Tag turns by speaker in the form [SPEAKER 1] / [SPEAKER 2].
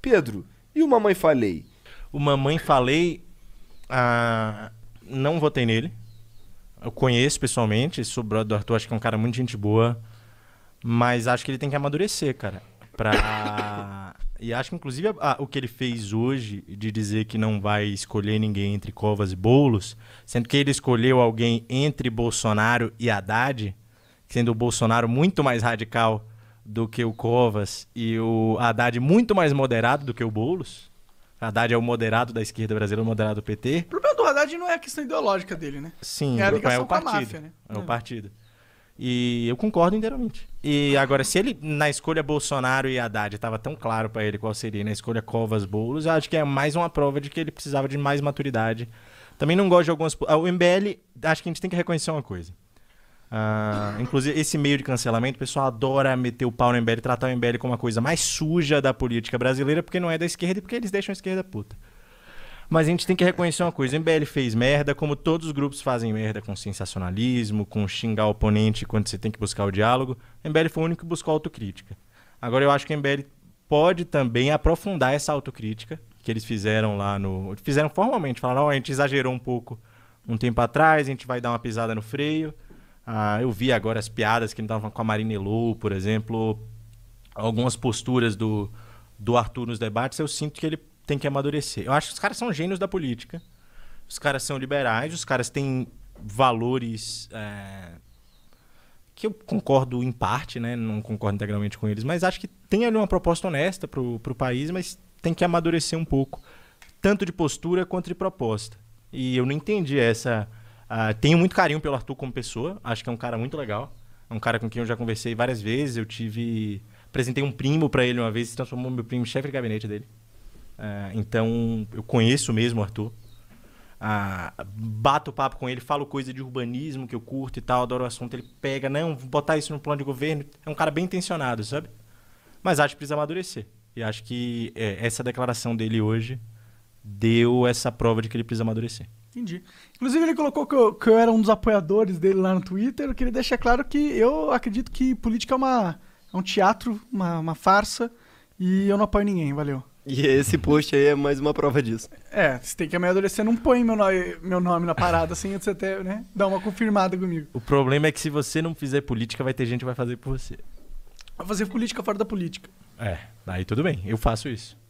[SPEAKER 1] Pedro, e o Mamãe Falei? O Mamãe Falei, ah, não votei nele. Eu conheço pessoalmente, sou brother do Arthur, acho que é um cara muito gente boa. Mas acho que ele tem que amadurecer, cara. Pra... e acho que, inclusive, o que ele fez hoje de dizer que não vai escolher ninguém entre Covas e Boulos, sendo que ele escolheu alguém entre Bolsonaro e Haddad, sendo o Bolsonaro muito mais radical do que o Covas e o Haddad muito mais moderado do que o Boulos. Haddad é o moderado da esquerda brasileira, o moderado do PT. O
[SPEAKER 2] problema do Haddad não é a questão ideológica dele, né? Sim, é, a ligação é o partido. Com a máfia, né? É o é.
[SPEAKER 1] partido. E eu concordo inteiramente. E agora, se ele na escolha Bolsonaro e Haddad estava tão claro para ele qual seria, na escolha Covas Boulos, eu acho que é mais uma prova de que ele precisava de mais maturidade. Também não gosto de algumas. O MBL, acho que a gente tem que reconhecer uma coisa. Ah, inclusive, esse meio de cancelamento, o pessoal adora meter o pau no MBL, tratar o MBL como a coisa mais suja da política brasileira, porque não é da esquerda e porque eles deixam a esquerda puta. Mas a gente tem que reconhecer uma coisa: o MBL fez merda, como todos os grupos fazem merda com sensacionalismo, com xingar o oponente quando você tem que buscar o diálogo. O MBL foi o único que buscou autocrítica. Agora, eu acho que o MBL pode também aprofundar essa autocrítica que eles fizeram lá no. Fizeram formalmente, falaram: oh, a gente exagerou um pouco um tempo atrás, a gente vai dar uma pisada no freio. Ah, eu vi agora as piadas que ele dava com a Marina Elou, por exemplo, algumas posturas do, do Arthur nos debates, eu sinto que ele tem que amadurecer. Eu acho que os caras são gênios da política, os caras são liberais, os caras têm valores é, que eu concordo em parte, né? não concordo integralmente com eles, mas acho que tem ali uma proposta honesta para o país, mas tem que amadurecer um pouco, tanto de postura quanto de proposta. E eu não entendi essa Uh, tenho muito carinho pelo Arthur como pessoa, acho que é um cara muito legal. É um cara com quem eu já conversei várias vezes. Eu tive. Apresentei um primo para ele uma vez, se transformou meu primo chefe de gabinete dele. Uh, então, eu conheço mesmo o Arthur. Uh, bato papo com ele, falo coisa de urbanismo que eu curto e tal, adoro o assunto. Ele pega, não, vou botar isso no plano de governo. É um cara bem intencionado, sabe? Mas acho que precisa amadurecer. E acho que é, essa declaração dele hoje deu essa prova de que ele precisa amadurecer.
[SPEAKER 2] Entendi. Inclusive, ele colocou que eu, que eu, era um dos apoiadores dele lá no Twitter. Eu queria deixar claro que eu acredito que política é, uma, é um teatro, uma, uma farsa, e eu não apoio ninguém. Valeu. E esse post aí é mais uma prova disso. É, você tem que amadurecer, não põe meu, no... meu nome na parada assim antes até, né? Dá uma confirmada comigo.
[SPEAKER 1] O problema é que se você não fizer política, vai ter gente que vai fazer por você.
[SPEAKER 2] Vai fazer política fora da política.
[SPEAKER 1] É, aí tudo bem, eu faço isso.